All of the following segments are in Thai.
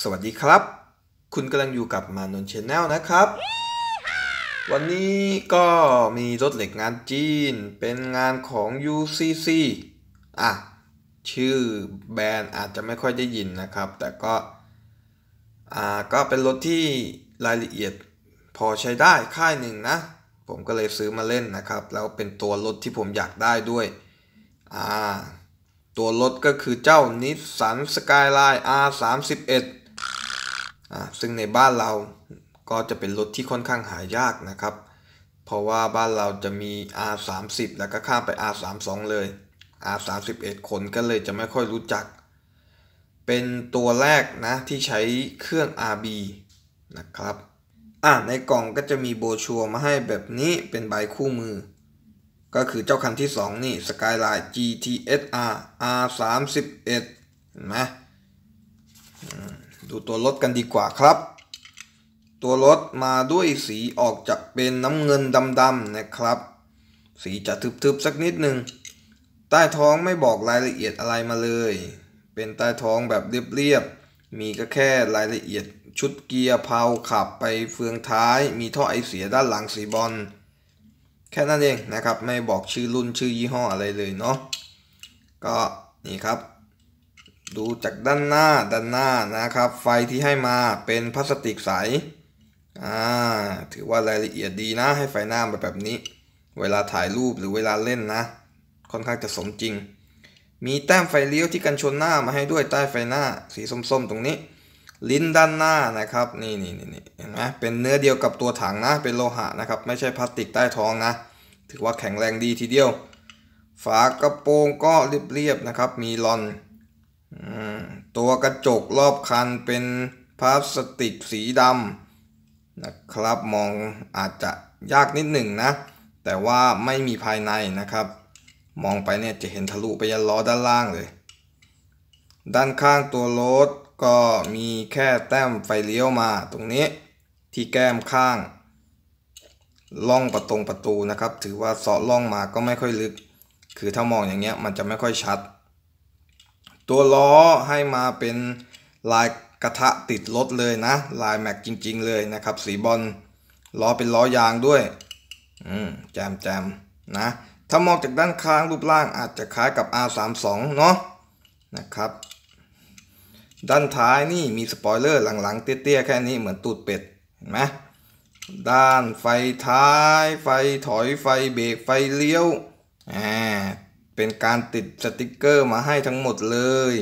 สวัสดีครับ คุณกำลังอยู่กับมานนท์ชแนลนะครับ วันนี้ก็มีรถเหล็กงานจีนเป็นงานของ UCC อ่ะ ชื่อแบรนด์อาจจะไม่ค่อยได้ยินนะครับ แต่ก็อ่าก็เป็นรถที่รายละเอียดพอใช้ได้ค่ายหนึ่งนะ ผมก็เลยซื้อมาเล่นนะครับ แล้วเป็นตัวรถที่ผมอยากได้ด้วยอ่าตัวรถก็คือเจ้านิสสันสกายไลน์ R31 ซึ่งในบ้านเราก็จะเป็นรถที่ค่อนข้างหายากนะครับ เพราะว่าบ้านเราจะมี R30 แล้วก็ข้ามไป R32 เลย R31 คนก็เลยจะไม่ค่อยรู้จัก เป็นตัวแรกนะที่ใช้เครื่อง RB นะครับอ่ะในกล่องก็จะมีโบชัวมาให้แบบนี้เป็นใบคู่มือก็คือเจ้าคันที่ 2 นี่ Skyline GTSR R31 นะดูตัวรถกันดีกว่าครับ ตัวรถมาด้วยสีออกจากเป็นน้ำเงินดำๆนะครับ สีจะทึบๆสักนิดหนึ่ง ใต้ท้องไม่บอกรายละเอียดอะไรมาเลย เป็นใต้ท้องแบบเรียบๆ มีก็แค่รายละเอียดชุดเกียร์เพาขับไปเฟืองท้าย มีท่อไอเสียด้านหลังสีบอลแค่นั้นเองนะครับ ไม่บอกชื่อรุ่นชื่อยี่ห้ออะไรเลยเนาะก็นี่ครับ ดูจากด้านหน้าด้านหน้านะครับ ไฟที่ให้มาเป็นพลาสติกใสอ่าถือว่ารายละเอียดดีนะให้ไฟหน้ามาแบบนี้ เวลาถ่ายรูปหรือเวลาเล่นนะ ค่อนข้างจะสมจริง มีแต้มไฟเลี้ยวที่กันชนหน้ามาให้ด้วยใต้ไฟหน้าสีส้มๆตรงนี้ลิ้นด้านหน้านะครับนี่นี่นี่นี่เห็นไหมเป็นเนื้อเดียวกับตัวถังนะเป็นโลหะนะครับ ไม่ใช่พลาสติกใต้ท้องนะถือว่าแข็งแรงดีทีเดียว ฝากระโปรงก็เรียบๆนะครับ มีลอนตัวกระจกรอบคันเป็นพลาสติก สีดำนะครับมองอาจจะยากนิดหนึ่งนะแต่ว่าไม่มีภายในนะครับ มองไปเนี่ยจะเห็นทะลุไปยันล้อด้านล่างเลย ด้านข้างตัวรถก็มีแค่แต้มไฟเลี้ยวมา ตรงนี้ ที่แก้มข้าง ล่องประตงประตูนะครับ ถือว่าเสาะล่องมาก็ไม่ค่อยลึกคือถ้ามองอย่างเงี้ยมันจะไม่ค่อยชัด ตัวล้อให้มาเป็นลายกระทะติดรถเลยนะ ลายแม็กจริง ๆ เลยนะครับ สีบอลล้อเป็นล้อยางด้วยอืมแจมแจมนะ ถ้ามองจากด้านข้างรูปร่างอาจจะคล้ายกับ R32 เนาะนะครับด้านท้ายนี่มีสปอยเลอร์หลังๆเตี้ยๆ แค่นี้เหมือนตูดเป็ดเห็นไหมด้านไฟท้ายไฟถอยไฟเบรก ไฟเลี้ยว อ่า เป็นการติดสติกเกอร์มาให้ทั้งหมดเลย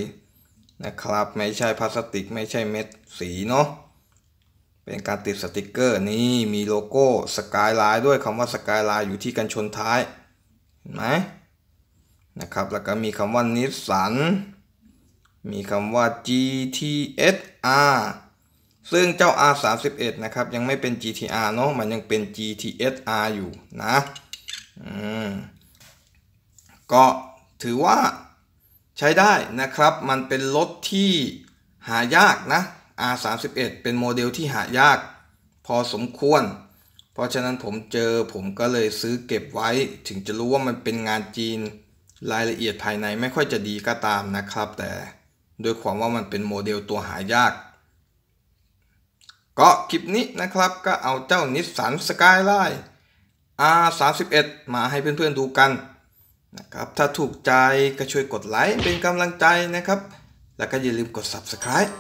นะครับไม่ใช่พลาสติกไม่ใช่เม็ดสีเนาะ เป็นการติดสติกเกอร์นี่มีโลโก้สกายไลน์ด้วยคำว่าสกายไลน์อยู่ที่กันชนท้ายเห็นไหมนะครับแล้วก็มีคำว่านิสสันมีคำว่า GTSR ซึ่งเจ้า R31 นะครับยังไม่เป็น GTR เนาะมันยังเป็น GTSR อยู่นะ อืม ก็ถือว่าใช้ได้นะครับ มันเป็นรถที่หายากนะ R31 เป็นโมเดลที่หายาก พอสมควร เพราะฉะนั้นผมเจอผมก็เลยซื้อเก็บไว้ ถึงจะรู้ว่ามันเป็นงานจีนรายละเอียดภายในไม่ค่อยจะดีก็ตามนะครับ แต่ด้วยความว่ามันเป็นโมเดลตัวหายาก ก็คลิปนี้นะครับก็เอาเจ้านิสสันสกายไลน์ R31 มาให้เพื่อนๆดูกันนะครับถ้าถูกใจก็ช่วยกดไลค์เป็นกำลังใจนะครับ แล้วก็อย่าลืมกด Subscribe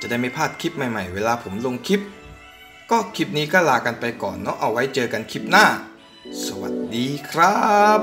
จะได้ไม่พลาดคลิปใหม่ๆ เวลาผมลงคลิป ก็คลิปนี้ก็ลากันไปก่อนเนาะเอาไว้เจอกันคลิปหน้า สวัสดีครับ